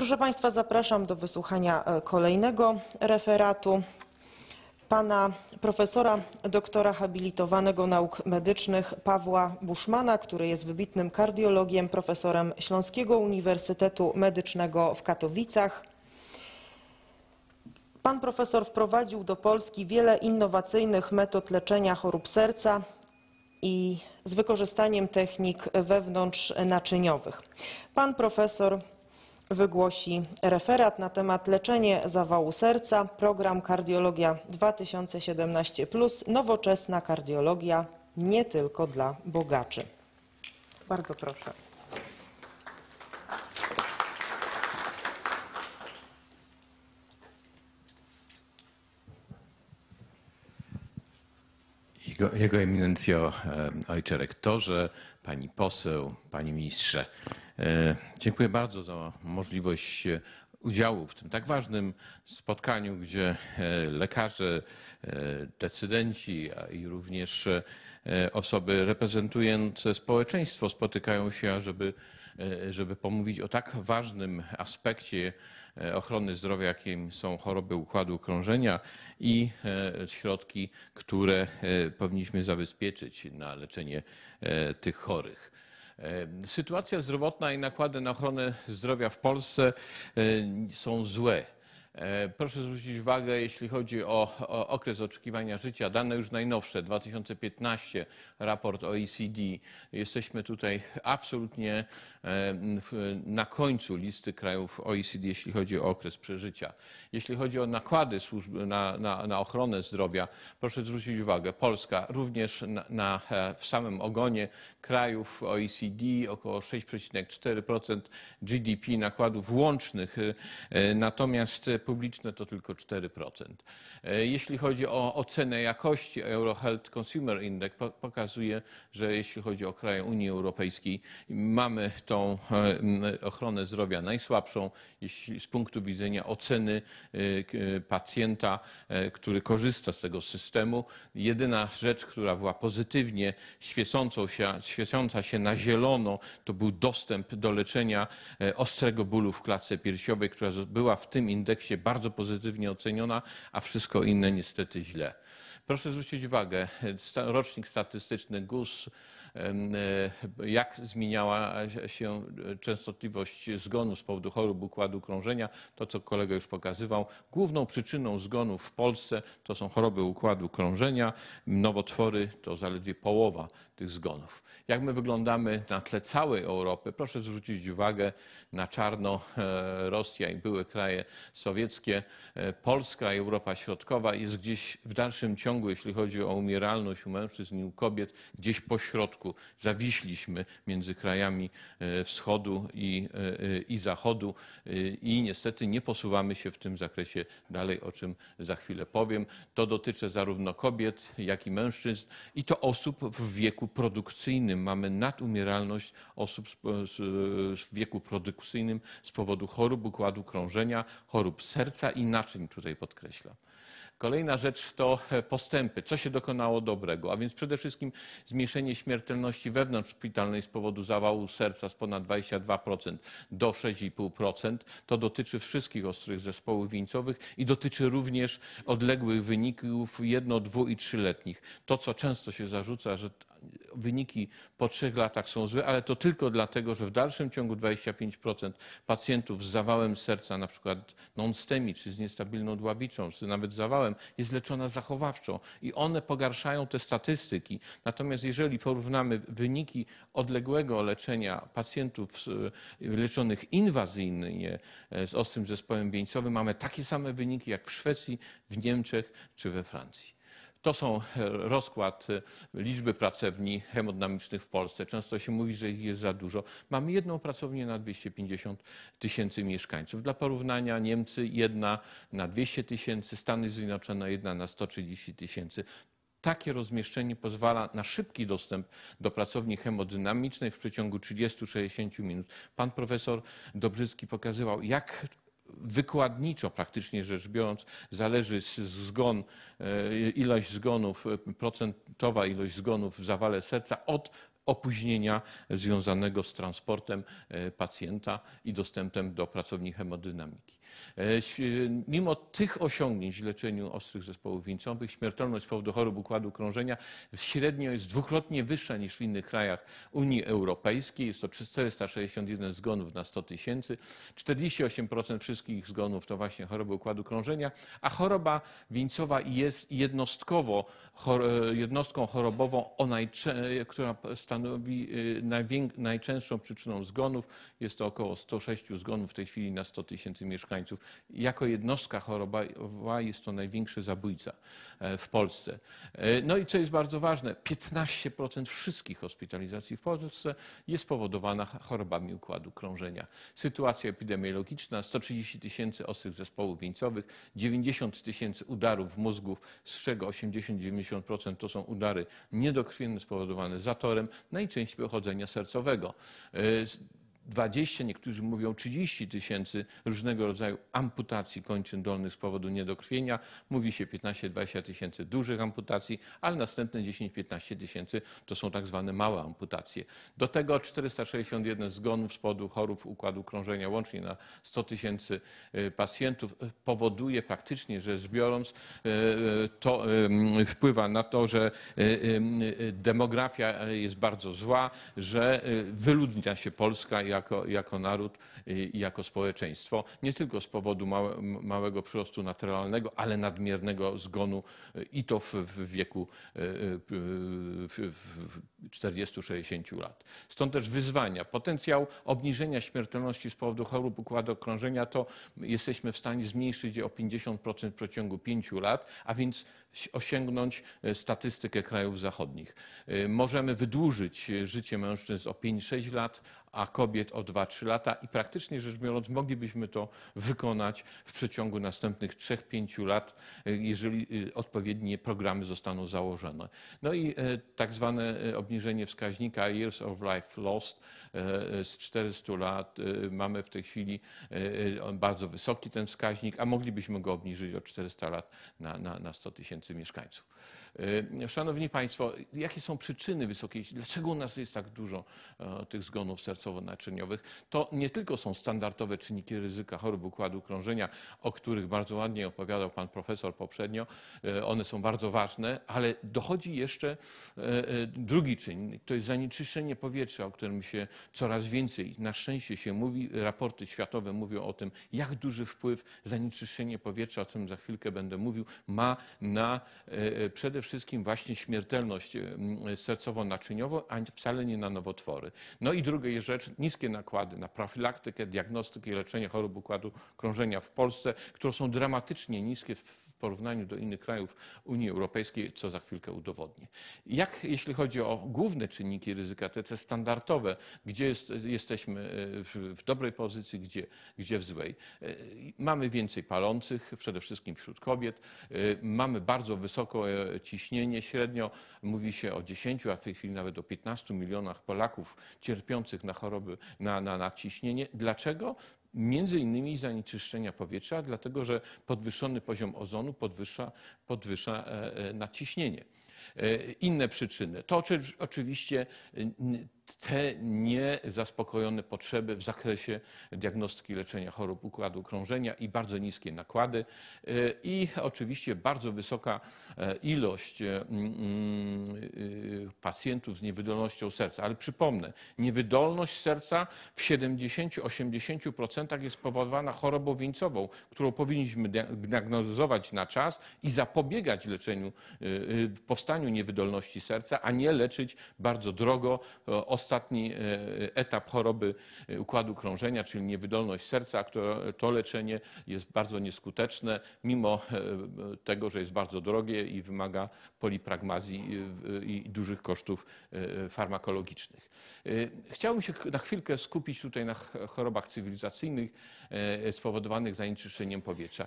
Proszę Państwa, zapraszam do wysłuchania e, kolejnego referatu pana profesora doktora habilitowanego nauk medycznych Pawła Buszmana, który jest wybitnym kardiologiem, profesorem Śląskiego Uniwersytetu Medycznego w Katowicach. Pan profesor wprowadził do Polski wiele innowacyjnych metod leczenia chorób serca i z wykorzystaniem technik wewnątrznaczyniowych. Pan profesor wygłosi referat na temat leczenie zawału serca, program Kardiologia 2017, nowoczesna kardiologia nie tylko dla bogaczy. Bardzo proszę. Jego, Jego Eminencjo, e, Ojcze Rektorze, Pani Poseł, Panie Ministrze. E, dziękuję bardzo za możliwość e, udziału w tym tak ważnym spotkaniu, gdzie lekarze, decydenci i również osoby reprezentujące społeczeństwo spotykają się, żeby E, żeby pomówić o tak ważnym aspekcie e, ochrony zdrowia, jakim są choroby układu krążenia i e, środki, które powinniśmy zabezpieczyć na leczenie tych chorych. Sytuacja zdrowotna i nakłady na ochronę zdrowia w Polsce są złe. E, proszę zwrócić uwagę, jeśli chodzi o, o, okres oczekiwania życia, dane już najnowsze, 2015, raport OECD. Jesteśmy tutaj absolutnie e, na końcu listy krajów OECD, jeśli chodzi o okres przeżycia. Jeśli chodzi o nakłady służby na, na, na ochronę zdrowia, proszę zwrócić uwagę, Polska również na, na e, w samym ogonie krajów OECD około 6,4% GDP nakładów łącznych, natomiast publiczne to tylko 4%. E, jeśli chodzi o ocenę jakości, Euro Health Consumer Index pokazuje, że jeśli chodzi o kraje Unii Europejskiej, mamy tą e, ochronę zdrowia najsłabszą jeśli, z punktu widzenia oceny e, pacjenta, który korzysta z tego systemu. Jedyna rzecz, która była pozytywnie świecącą się, świecąca się na zielono, to był dostęp do leczenia ostrego bólu w klatce piersiowej, która była w tym indeksie bardzo pozytywnie oceniona, a wszystko inne niestety źle. Proszę zwrócić uwagę, rocznik statystyczny GUS, e, jak zmieniała się częstotliwość zgonu z powodu chorób układu krążenia, to co kolega już pokazywał. Główną przyczyną zgonów w Polsce to są choroby układu krążenia, nowotwory to zaledwie połowa tych zgonów. Jak my wyglądamy na tle całej Europy, proszę zwrócić uwagę na czarno e, Rosja i były kraje sowieckie, e, Polska i Europa Środkowa jest gdzieś w dalszym ciągu ciągu, jeśli chodzi o umieralność u mężczyzn i u kobiet, gdzieś po środku zawiśliśmy między krajami e, wschodu i, e, i zachodu e, i niestety nie posuwamy się w tym zakresie dalej, o czym za chwilę powiem. To dotyczy zarówno kobiet, jak i mężczyzn i to osób w wieku produkcyjnym. Mamy nadumieralność osób w wieku produkcyjnym z powodu chorób układu krążenia, chorób serca i naczyń, tutaj podkreślam. Kolejna rzecz to e, postępy. Co się dokonało dobrego? A więc przede wszystkim zmniejszenie śmiertelności wewnątrzszpitalnej z powodu zawału serca z ponad 22% do 6,5%. To dotyczy wszystkich ostrych zespołów wieńcowych i dotyczy również odległych wyników jedno, dwu i trzyletnich. To, co często się zarzuca, że wyniki po trzech latach są złe, ale to tylko dlatego, że w dalszym ciągu 25% pacjentów z zawałem serca, na przykład non-STEMI, czy z niestabilną dławiczą, czy nawet zawałem jest leczona zachowawczo i one pogarszają te statystyki. Natomiast jeżeli porównamy wyniki odległego leczenia pacjentów e, leczonych inwazyjnie e, z ostrym zespołem wieńcowym, mamy takie same wyniki jak w Szwecji, w Niemczech czy we Francji. To są e, rozkład e, liczby pracowni hemodynamicznych w Polsce. Często się mówi, że ich jest za dużo. Mamy jedną pracownię na 250 tysięcy mieszkańców. Dla porównania Niemcy jedna na 200 tysięcy, Stany Zjednoczone jedna na 130 tysięcy. Takie rozmieszczenie pozwala na szybki dostęp do pracowni hemodynamicznej w przeciągu 30-60 minut. Pan profesor Dobrzycki pokazywał, jak wykładniczo praktycznie rzecz biorąc zależy zgon, e, ilość zgonów, e, procentowa ilość zgonów w zawale serca od opóźnienia związanego z transportem e, pacjenta i dostępem do pracowni hemodynamiki. E, mimo tych osiągnięć w leczeniu ostrych zespołów wieńcowych, śmiertelność z powodu chorób układu krążenia średnio jest dwukrotnie wyższa niż w innych krajach Unii Europejskiej. Jest to 461 zgonów na 100 tysięcy. 48% wszystkich zgonów to właśnie choroby układu krążenia, a choroba wieńcowa jest jednostkowo jednostką chorobową, która stanowi y, najczęstszą przyczyną zgonów. Jest to około 106 zgonów w tej chwili na 100 tysięcy mieszkańców mieszkańców. Jako jednostka chorobowa jest to największy zabójca e, w Polsce. E, no i co jest bardzo ważne, 15% wszystkich hospitalizacji w Polsce jest powodowana chorobami układu krążenia. Sytuacja epidemiologiczna, 130 tysięcy ostrych zespołów wieńcowych, 90 tysięcy udarów mózgów, z czego 80-90% to są udary niedokrwienne spowodowane zatorem, najczęściej pochodzenia sercowego. E, 20, niektórzy mówią 30 tysięcy różnego rodzaju amputacji kończyn dolnych z powodu niedokrwienia. Mówi się 15-20 tysięcy dużych amputacji, ale następne 10-15 tysięcy to są tak zwane małe amputacje. Do tego 461 zgonów z powodu chorób układu krążenia, łącznie na 100 tysięcy e, pacjentów, e, powoduje praktycznie rzecz biorąc, e, to wpływa na to, że demografia jest bardzo zła, że wyludnia się Polska jak jako, jako naród i jako społeczeństwo, nie tylko z powodu małego przyrostu naturalnego, ale nadmiernego zgonu e, i to w, w wieku 40-60 e, e, lat. Stąd też wyzwania. Potencjał obniżenia śmiertelności z powodu chorób układu krążenia to jesteśmy w stanie zmniejszyć je o 50% w przeciągu 5 lat, a więc osiągnąć statystykę krajów zachodnich. Możemy wydłużyć życie mężczyzn o 5-6 lat, a kobiet o 2-3 lata i praktycznie rzecz biorąc moglibyśmy to wykonać w przeciągu następnych 3-5 lat, e, jeżeli e, odpowiednie programy zostaną założone. No i e, tak zwane obniżenie wskaźnika Years of Life Lost z 400 lat mamy w tej chwili bardzo wysoki ten wskaźnik, a moglibyśmy go obniżyć o 400 lat na, na, na 100 tysięcy mieszkańców. Szanowni Państwo, jakie są przyczyny wysokiej, dlaczego u nas jest tak dużo tych zgonów serca? sercowo-naczyniowych. To nie tylko są standardowe czynniki ryzyka chorób układu krążenia, o których bardzo ładnie opowiadał pan profesor poprzednio, e, one są bardzo ważne, ale dochodzi jeszcze e, e, drugi czynnik, to jest zanieczyszczenie powietrza, o którym się coraz więcej na szczęście się mówi. Raporty światowe mówią o tym, jak duży wpływ zanieczyszczenie powietrza, o czym za chwilkę będę mówił, ma na przede wszystkim właśnie śmiertelność mm, sercowo-naczyniową, a wcale nie na nowotwory. No i drugie, jeżeli rzecz niskie nakłady na profilaktykę, diagnostykę i leczenie chorób układu krążenia w Polsce, które są dramatycznie niskie w porównaniu do innych krajów Unii Europejskiej, co za chwilkę udowodnię. Jak jeśli chodzi o główne czynniki ryzyka, te, te standardowe, gdzie jest, jesteśmy e, w, w dobrej pozycji, gdzie, gdzie w złej. E, mamy więcej palących, przede wszystkim wśród kobiet. E, mamy bardzo wysokie ciśnienie, średnio mówi się o 10, a w tej chwili nawet o 15 milionach Polaków cierpiących na choroby, na, na, na ciśnienie. Dlaczego? Między innymi zanieczyszczenia powietrza, dlatego że podwyższony poziom ozonu podwyższa, podwyższa e, e, naciśnienie. E, inne przyczyny. To oczywiście te niezaspokojone potrzeby w zakresie diagnostyki leczenia chorób układu krążenia i bardzo niskie nakłady e, i oczywiście bardzo wysoka e, ilość pacjentów z niewydolnością serca. Ale przypomnę, niewydolność serca w 70-80% jest powodowana chorobą wieńcową, którą powinniśmy diagnozować na czas i zapobiegać leczeniu, powstaniu powstaniu niewydolności serca, a nie leczyć bardzo drogo e, ostatni e, etap choroby e, układu krążenia, czyli niewydolność serca, które to leczenie jest bardzo nieskuteczne, mimo tego, że jest bardzo drogie i wymaga polipragmazji i dużych kosztów farmakologicznych. Chciałbym się na chwilkę skupić tutaj na chorobach cywilizacyjnych spowodowanych zanieczyszczeniem powietrza.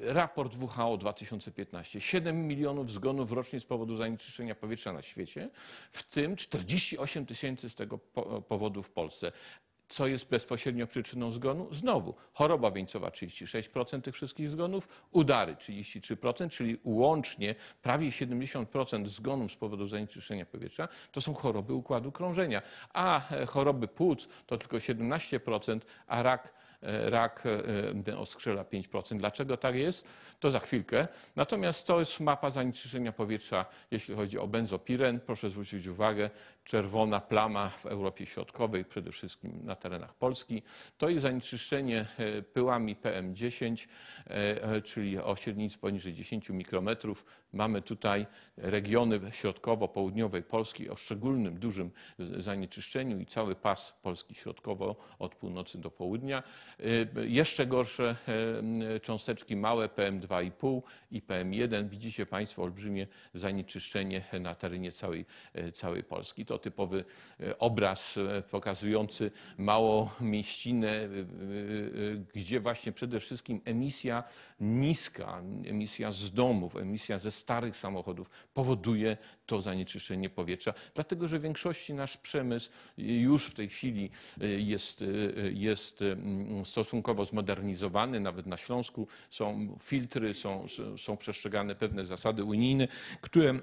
Raport WHO 2015. 7 milionów zgonów rocznie spowodowanych powodu zanieczyszczenia powietrza na świecie, w tym 48 tysięcy z tego powodu w Polsce. Co jest bezpośrednio przyczyną zgonu? Znowu choroba wieńcowa 36% tych wszystkich zgonów, udary 33%, czyli łącznie prawie 70% zgonów z powodu zanieczyszczenia powietrza to są choroby układu krążenia, a e, choroby płuc to tylko 17%, a rak E, rak e, oskrzela 5%. Dlaczego tak jest? To za chwilkę. Natomiast to jest mapa zanieczyszczenia powietrza, jeśli chodzi o benzopiren. Proszę zwrócić uwagę, czerwona plama w Europie Środkowej, przede wszystkim na terenach Polski. To jest zanieczyszczenie e, pyłami PM10, e, e, czyli o średnicy poniżej 10 mikrometrów. Mamy tutaj regiony środkowo-południowej Polski o szczególnym dużym zanieczyszczeniu i cały pas Polski środkowo od północy do południa. Jeszcze gorsze cząsteczki małe PM2,5 i PM1. Widzicie Państwo olbrzymie zanieczyszczenie na terenie całej, całej Polski. To stereotypowy e, obraz e, pokazujący mało mieścinę, e, gdzie właśnie przede wszystkim emisja niska, emisja z domów, emisja ze starych samochodów powoduje to zanieczyszczenie powietrza, dlatego że w większości nasz przemysł już w tej chwili jest, jest stosunkowo zmodernizowany, nawet na Śląsku są filtry, są, są przestrzegane pewne zasady unijne, które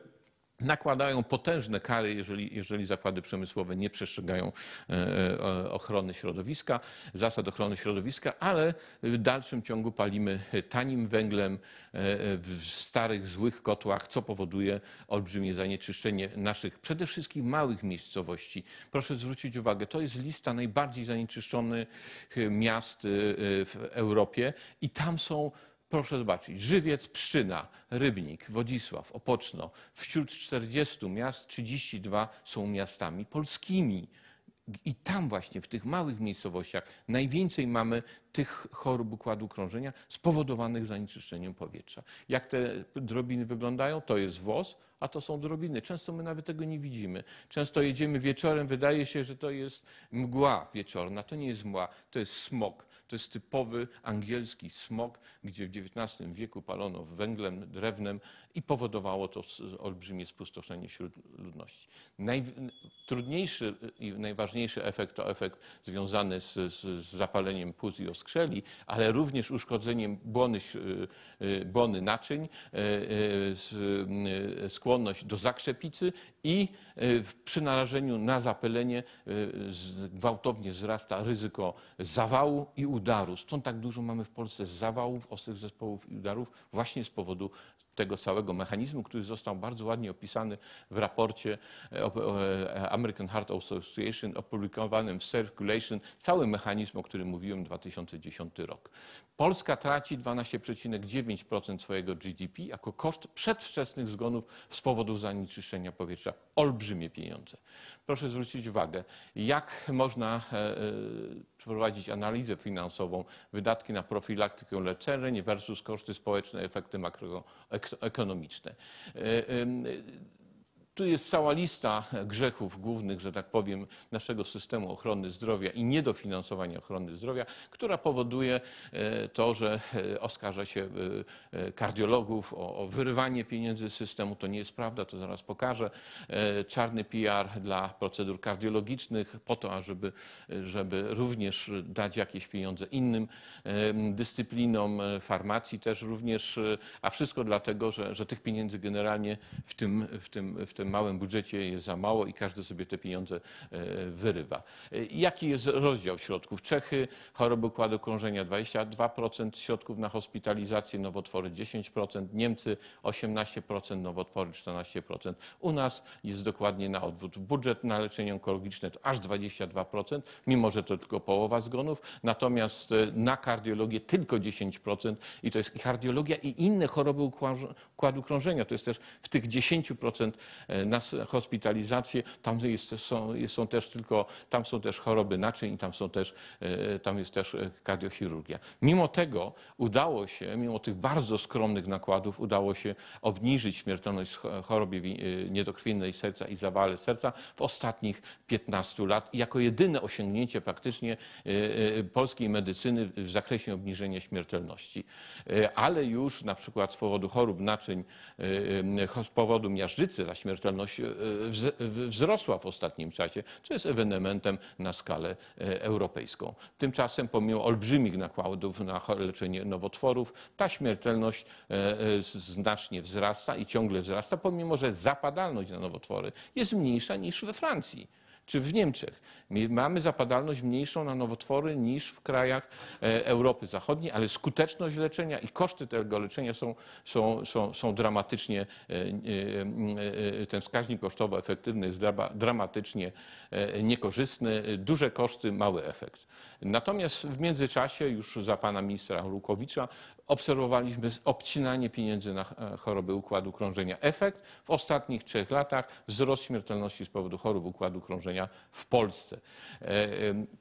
nakładają potężne kary, jeżeli, jeżeli zakłady przemysłowe nie przestrzegają e, e, ochrony środowiska, zasad ochrony środowiska, ale w dalszym ciągu palimy tanim węglem e, w starych, złych kotłach, co powoduje olbrzymie zanieczyszczenie naszych przede wszystkim małych miejscowości. Proszę zwrócić uwagę, to jest lista najbardziej zanieczyszczonych miast w Europie i tam są proszę zobaczyć, Żywiec, Pszczyna, Rybnik, Wodzisław, Opoczno, wśród 40 miast 32 są miastami polskimi. I tam właśnie, w tych małych miejscowościach, najwięcej mamy tych chorób układu krążenia spowodowanych zanieczyszczeniem powietrza. Jak te drobiny wyglądają? To jest włos, a to są drobiny. Często my nawet tego nie widzimy. Często jedziemy wieczorem, wydaje się, że to jest mgła wieczorna. To nie jest mgła, to jest smog. To jest typowy angielski smog, gdzie w XIX wieku palono węglem, drewnem i powodowało to olbrzymie spustoszenie wśród ludności. Najtrudniejszy i najważniejszy efekt to efekt związany z, z zapaleniem płuc i skrzeli, ale również uszkodzeniem błony, y, y, błony naczyń, y, skłonność do zakrzepicy i przy narażeniu na zapylenie gwałtownie wzrasta ryzyko zawału i udaru. Stąd tak dużo mamy w Polsce zawałów, ostrych zespołów i udarów właśnie z powodu tego całego mechanizmu, który został bardzo ładnie opisany w raporcie e, e, American Heart Association opublikowanym w Circulation, cały mechanizm, o którym mówiłem, 2010 rok. Polska traci 12,9% swojego GDP jako koszt przedwczesnych zgonów z powodu zanieczyszczenia powietrza. Olbrzymie pieniądze. Proszę zwrócić uwagę, jak można e, przeprowadzić analizę finansową, wydatki na profilaktykę leczenia versus koszty społeczne, efekty makroekonomiczne ekonomiczne. Tu jest cała lista grzechów głównych, że tak powiem, naszego systemu ochrony zdrowia i niedofinansowania ochrony zdrowia, która powoduje e, to, że e, oskarża się e, kardiologów o, wyrwanie wyrywanie pieniędzy z systemu. To nie jest prawda, to zaraz pokażę. Czarny PR dla procedur kardiologicznych po to, ażeby, żeby również dać jakieś pieniądze innym dyscyplinom, farmacji też również, a wszystko dlatego, że, że tych pieniędzy generalnie w tym, w tym, w tym tym małym budżecie jest za mało i każdy sobie te pieniądze e, wyrywa. E, jaki jest rozdział środków? Czechy, choroby układu krążenia 22%, środków na hospitalizację, nowotwory 10%, Niemcy 18%, nowotwory 14%. U nas jest dokładnie na odwrót. Budżet na leczenie onkologiczne to aż 22%, mimo że to tylko połowa zgonów, natomiast e, na kardiologię tylko 10% i to jest kardiologia i inne choroby układu krążenia. To jest też w tych 10% E, na hospitalizację. Tam jest, są, są też tylko, tam są też choroby naczyń i tam są też, e, tam jest też e, kardiochirurgia. Mimo tego udało się, mimo tych bardzo skromnych nakładów, udało się obniżyć śmiertelność chorobie niedokrwiennej serca i zawale serca w ostatnich 15 lat. Jako jedyne osiągnięcie praktycznie polskiej medycyny w zakresie obniżenia śmiertelności. Ale już na przykład z powodu chorób naczyń, z powodu miażdżycy za śmiertelności, śmiertelność e, wzrosła w ostatnim czasie, co jest ewenementem na skalę e, europejską. Tymczasem, pomimo olbrzymich nakładów na leczenie nowotworów, ta śmiertelność e, znacznie wzrasta i ciągle wzrasta, pomimo że zapadalność na nowotwory jest mniejsza niż we Francji czy w Niemczech. My mamy zapadalność mniejszą na nowotwory niż w krajach e, Europy Zachodniej, ale skuteczność leczenia i koszty tego leczenia są, są, są, są dramatycznie, e, e, ten wskaźnik kosztowo-efektywny jest dramatycznie niekorzystny. Duże koszty, mały efekt. Natomiast w międzyczasie już za pana ministra Rukowicza obserwowaliśmy obcinanie pieniędzy na e, choroby układu krążenia. Efekt w ostatnich trzech latach wzrost śmiertelności z powodu chorób układu krążenia w Polsce. E,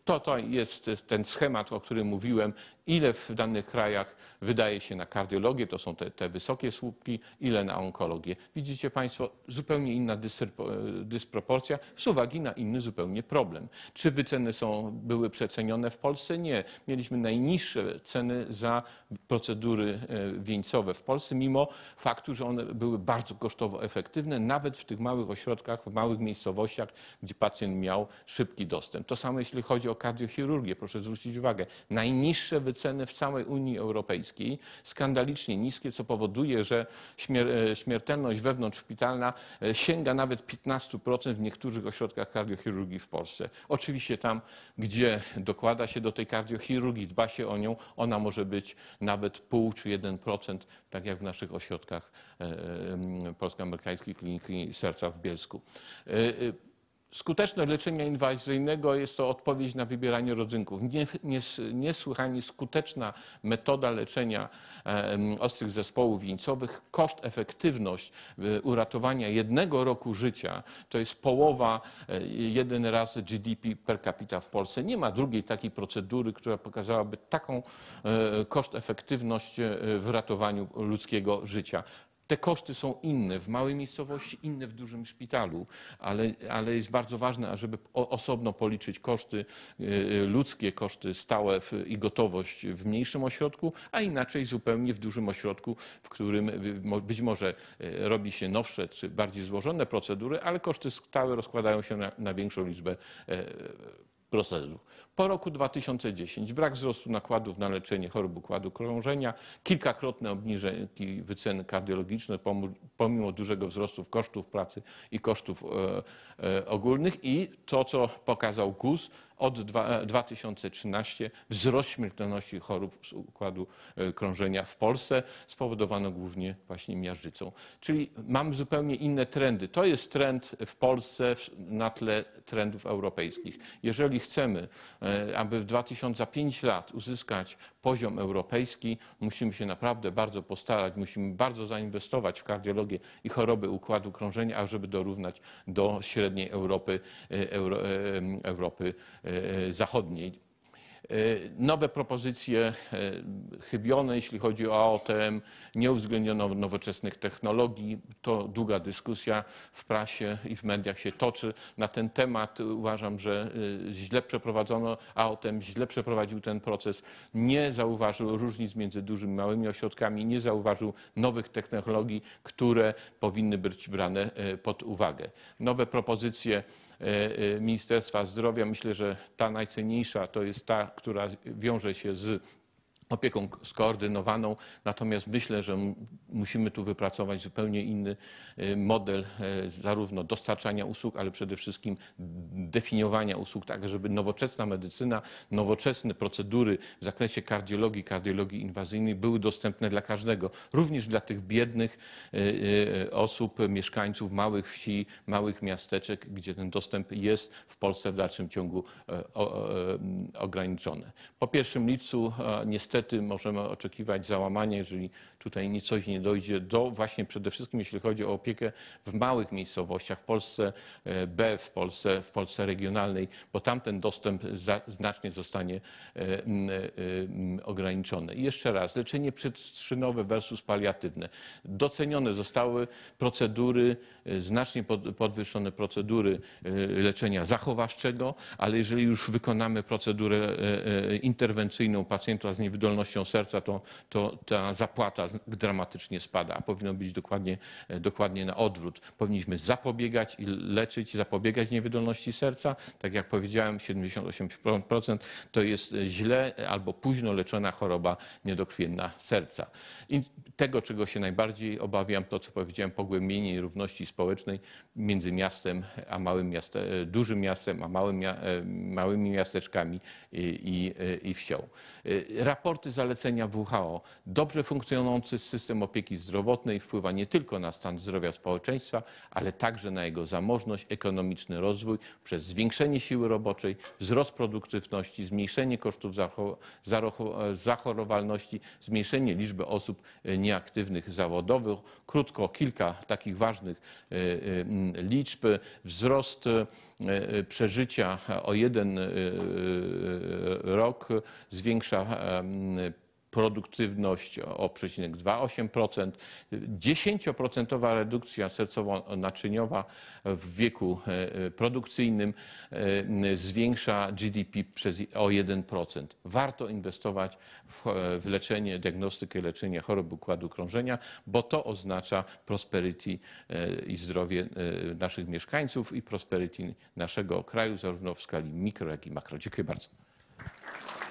to, to jest ten schemat, o którym mówiłem, ile w danych krajach wydaje się na kardiologię, to są te, te wysokie słupki, ile na onkologię. Widzicie Państwo, zupełnie inna e, dysproporcja z uwagi na inny zupełnie problem. Czy wyceny są, były przecenione w Polsce? Nie. Mieliśmy najniższe ceny za proces procedury e, wieńcowe w Polsce, mimo faktu, że one były bardzo kosztowo efektywne, nawet w tych małych ośrodkach, w małych miejscowościach, gdzie pacjent miał szybki dostęp. To samo jeśli chodzi o kardiochirurgię. Proszę zwrócić uwagę, najniższe wyceny w całej Unii Europejskiej, skandalicznie niskie, co powoduje, że śmier e, śmiertelność wewnątrzszpitalna e, sięga nawet 15% w niektórych ośrodkach kardiochirurgii w Polsce. Oczywiście tam, gdzie dokłada się do tej kardiochirurgii, dba się o nią, ona może być nawet pół czy jeden procent, tak jak w naszych ośrodkach e, e, polsko-amerykańskiej Kliniki Serca w Bielsku. E, Skuteczność leczenia inwazyjnego jest to odpowiedź na wybieranie rodzynków. Niesłychanie skuteczna metoda leczenia ostrych zespołów wieńcowych. Koszt, efektywność y, uratowania jednego roku życia to jest połowa, y, jeden raz GDP per capita w Polsce. Nie ma drugiej takiej procedury, która pokazałaby taką e, koszt, efektywność e, w ratowaniu ludzkiego życia. Te koszty są inne w małej miejscowości, inne w dużym szpitalu, ale, ale jest bardzo ważne, ażeby osobno policzyć koszty y, y, ludzkie, koszty stałe i gotowość w mniejszym ośrodku, a inaczej zupełnie w dużym ośrodku, w którym y, być może robi się nowsze czy bardziej złożone procedury, ale koszty stałe rozkładają się na, na większą liczbę prosel Po roku 2010 brak wzrostu nakładów na leczenie chorób układu krążenia, kilkakrotne obniżenie wyceny kardiologiczne pomimo dużego wzrostu kosztów pracy i kosztów e, e, ogólnych i to, co pokazał GUS, od 2013 e, wzrost śmiertelności chorób z układu e, krążenia w Polsce spowodowano głównie właśnie miażdżycą. Czyli mamy zupełnie inne trendy. To jest trend w Polsce na tle trendów europejskich. Jeżeli chcemy, e, aby w 2005 lat uzyskać poziom europejski, musimy się naprawdę bardzo postarać, musimy bardzo zainwestować w kardiologię i choroby układu krążenia, ażeby dorównać do średniej Europy, Euro, Europy E, zachodniej. E, nowe propozycje e, chybione, jeśli chodzi o AOTM, nie uwzględniono nowoczesnych technologii. To długa dyskusja w prasie i w mediach się toczy na ten temat. Uważam, że źle przeprowadzono AOTM, źle przeprowadził ten proces, nie zauważył różnic między dużymi i małymi ośrodkami, nie zauważył nowych technologii, które powinny być brane pod uwagę. Nowe propozycje E, e, Ministerstwa Zdrowia. Myślę, że ta najcenniejsza to jest ta, która wiąże się z opieką skoordynowaną. Natomiast myślę, że musimy tu wypracować zupełnie inny y, model e, zarówno dostarczania usług, ale przede wszystkim definiowania usług, tak żeby nowoczesna medycyna, nowoczesne procedury w zakresie kardiologii, kardiologii inwazyjnej były dostępne dla każdego, również dla tych biednych y, y, osób, mieszkańców małych wsi, małych miasteczek, gdzie ten dostęp jest w Polsce w dalszym ciągu e, e, ograniczony. Po 1 lipcu niestety niestety możemy oczekiwać załamania, jeżeli tutaj nic coś nie dojdzie do właśnie przede wszystkim, jeśli chodzi o opiekę w małych miejscowościach, w Polsce e, B, w Polsce, w Polsce regionalnej, bo tam ten dostęp znacznie zostanie e, e, ograniczony. I jeszcze raz, leczenie przyczynowe versus paliatywne. Docenione zostały procedury, znacznie podwyższone procedury leczenia zachowawczego, ale jeżeli już wykonamy procedurę interwencyjną pacjenta z niewydocznością, wydolnością serca, to, to ta zapłata dramatycznie spada, a powinno być dokładnie, e, dokładnie na odwrót. Powinniśmy zapobiegać i leczyć, zapobiegać niewydolności serca. Tak jak powiedziałem, 78% to jest e, źle albo późno leczona choroba niedokrwienna serca. I tego, czego się najbardziej obawiam, to co powiedziałem, pogłębienie nierówności społecznej między miastem a małym miastem, e, dużym miastem a małym, małymi miasteczkami i, i, i wsią. Raport raporty, zalecenia WHO. Dobrze funkcjonujący system opieki zdrowotnej wpływa nie tylko na stan zdrowia społeczeństwa, ale także na jego zamożność, ekonomiczny rozwój przez zwiększenie siły roboczej, wzrost produktywności, zmniejszenie kosztów zachorowalności, zmniejszenie liczby osób e, nieaktywnych zawodowych. Krótko kilka takich ważnych e, e, liczb. Wzrost przeżycia o jeden rok zwiększa produktywność o 0,28%, 10% redukcja sercowo-naczyniowa w wieku e, produkcyjnym e, zwiększa GDP przez, o 1%. Warto inwestować w, e, leczenie, diagnostykę leczenie chorób układu krążenia, bo to oznacza prosperity i zdrowie naszych mieszkańców i prosperity naszego kraju, zarówno w skali mikro, jak i makro. Dziękuję bardzo.